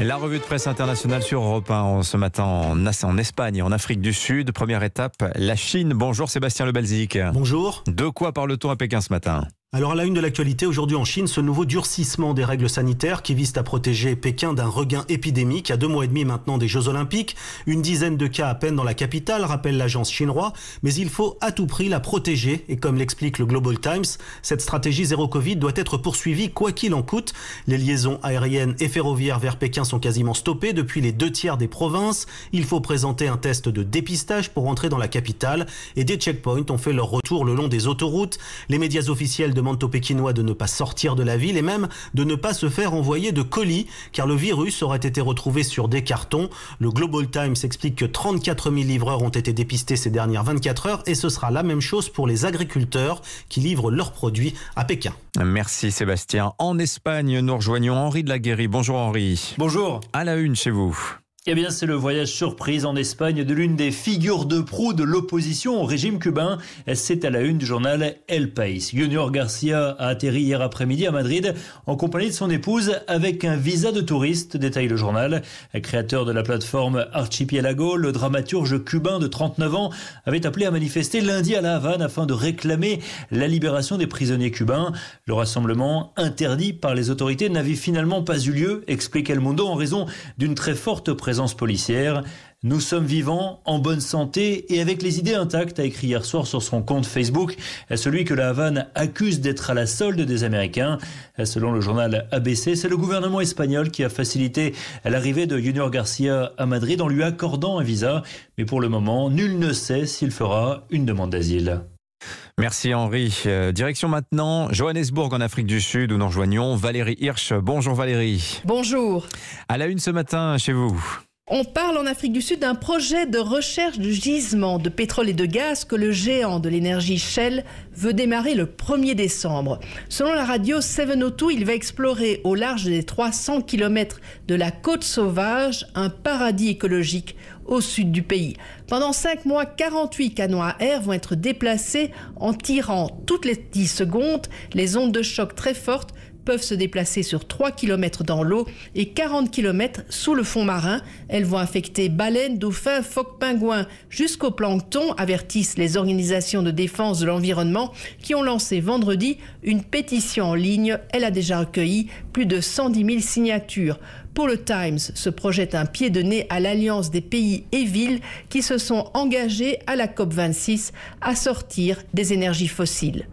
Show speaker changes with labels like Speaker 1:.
Speaker 1: La revue de presse internationale sur Europe 1 ce matin en, en Espagne, en Afrique du Sud. Première étape, la Chine. Bonjour Sébastien Lebelzik. Bonjour. De quoi parle-t-on à Pékin ce matin
Speaker 2: alors à la une de l'actualité, aujourd'hui en Chine, ce nouveau durcissement des règles sanitaires qui visent à protéger Pékin d'un regain épidémique à deux mois et demi maintenant des Jeux Olympiques. Une dizaine de cas à peine dans la capitale, rappelle l'agence chinoise, mais il faut à tout prix la protéger et comme l'explique le Global Times, cette stratégie zéro Covid doit être poursuivie quoi qu'il en coûte. Les liaisons aériennes et ferroviaires vers Pékin sont quasiment stoppées depuis les deux tiers des provinces. Il faut présenter un test de dépistage pour entrer dans la capitale et des checkpoints ont fait leur retour le long des autoroutes. Les médias officiels de demande aux Pékinois de ne pas sortir de la ville et même de ne pas se faire envoyer de colis car le virus aurait été retrouvé sur des cartons. Le Global Times explique que 34 000 livreurs ont été dépistés ces dernières 24 heures et ce sera la même chose pour les agriculteurs qui livrent leurs produits à Pékin. Merci Sébastien. En Espagne, nous rejoignons Henri de la Guéry. Bonjour Henri. Bonjour.
Speaker 1: À la une chez vous.
Speaker 3: Eh bien, c'est le voyage surprise en Espagne
Speaker 1: de l'une des figures de proue
Speaker 3: de l'opposition au régime cubain. C'est à la une du journal El País. Junior Garcia a atterri hier après-midi à Madrid en compagnie de son épouse avec un visa de touriste, détaille le journal. Créateur de la plateforme Archipiélago, le dramaturge cubain de 39 ans avait appelé à manifester lundi à La Havane afin de réclamer la libération des prisonniers cubains. Le rassemblement interdit par les autorités n'avait finalement pas eu lieu, explique El Mundo, en raison d'une très forte présence présence policière. Nous sommes vivants, en bonne santé et avec les idées intactes, a écrit hier soir sur son compte Facebook celui que la Havane accuse d'être à la solde des Américains. Selon le journal ABC, c'est le gouvernement espagnol qui a facilité l'arrivée de Junior Garcia à Madrid en lui accordant un visa. Mais pour le moment, nul ne sait
Speaker 1: s'il fera une demande d'asile. Merci Henri. Euh, direction maintenant Johannesburg en Afrique du Sud où nous rejoignons Valérie Hirsch. Bonjour Valérie. Bonjour. À la une ce matin chez vous.
Speaker 4: On parle en Afrique du Sud d'un projet de recherche de gisements de pétrole et de gaz que le géant de l'énergie Shell veut démarrer le 1er décembre. Selon la radio 702, il va explorer au large des 300 km de la côte sauvage un paradis écologique au sud du pays. Pendant 5 mois, 48 canons à air vont être déplacés en tirant toutes les 10 secondes les ondes de choc très fortes peuvent se déplacer sur 3 km dans l'eau et 40 km sous le fond marin. Elles vont affecter baleines, dauphins, phoques, pingouins jusqu'au plancton, avertissent les organisations de défense de l'environnement qui ont lancé vendredi une pétition en ligne. Elle a déjà recueilli plus de 110 000 signatures. Pour le Times, se projette un pied de nez à l'alliance des pays et villes qui se sont engagés à la COP26 à sortir des énergies fossiles.